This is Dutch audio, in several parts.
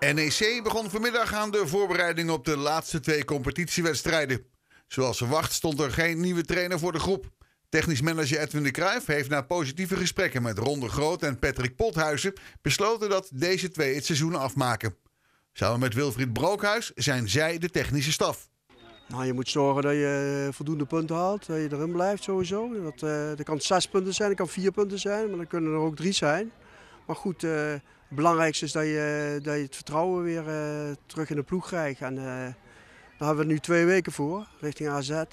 NEC begon vanmiddag aan de voorbereiding op de laatste twee competitiewedstrijden. Zoals verwacht stond er geen nieuwe trainer voor de groep. Technisch manager Edwin de Cruijff heeft na positieve gesprekken met Ronde Groot en Patrick Pothuizen besloten dat deze twee het seizoen afmaken. Samen met Wilfried Brookhuis zijn zij de technische staf. Nou, je moet zorgen dat je eh, voldoende punten haalt, dat je erin blijft sowieso. Dat, uh, kan zes punten zijn, dat kan vier punten zijn, maar dan kunnen er ook drie zijn. Maar goed, eh, belangrijkste is dat je, dat je het vertrouwen weer eh, terug in de ploeg krijgt. En, uh, daar hebben we nu twee weken voor, richting AZ. En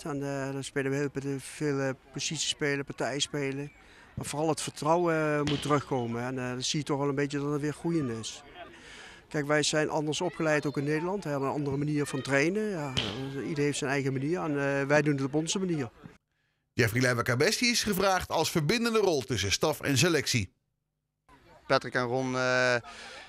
eh, dan spelen we heel veel partij partijspelen. Maar vooral het vertrouwen moet terugkomen. En dan zie je toch wel een beetje dat het weer groeiend is. Kijk, wij zijn anders opgeleid ook in Nederland. We hebben een andere manier van trainen. Ja, iedereen heeft zijn eigen manier en wij doen het op onze manier. Jeffrey Leijwa-Cabesti is gevraagd als verbindende rol tussen staf en selectie. Patrick en Ron, eh,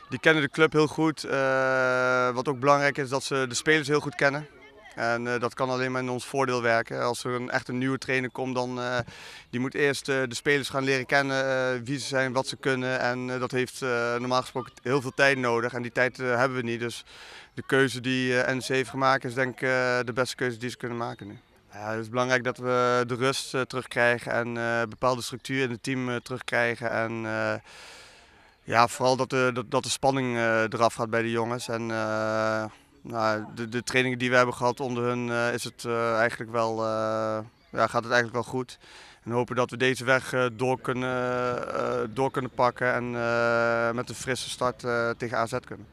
die kennen de club heel goed. Eh, wat ook belangrijk is, dat ze de spelers heel goed kennen. En eh, dat kan alleen maar in ons voordeel werken. Als er een, echt een nieuwe trainer komt, dan uh, die moet eerst de spelers gaan leren kennen wie ze zijn, wat ze kunnen. En dat heeft normaal gesproken heel veel tijd nodig. En die tijd hebben we niet. Dus de keuze die NC heeft gemaakt is denk ik de beste keuze die ze kunnen maken nu. Ja, het is belangrijk dat we de rust terugkrijgen en bepaalde structuur in het team terugkrijgen. En, ja, vooral dat de, dat, dat de spanning eh, eraf gaat bij de jongens. En eh, nou, de, de, trainingen die we hebben gehad onder hun eh, is het, eigenlijk wel, ja, gaat het eigenlijk wel goed. En hopen dat we deze weg door, kunnen, door kunnen pakken en met een frisse start tegen AZ kunnen.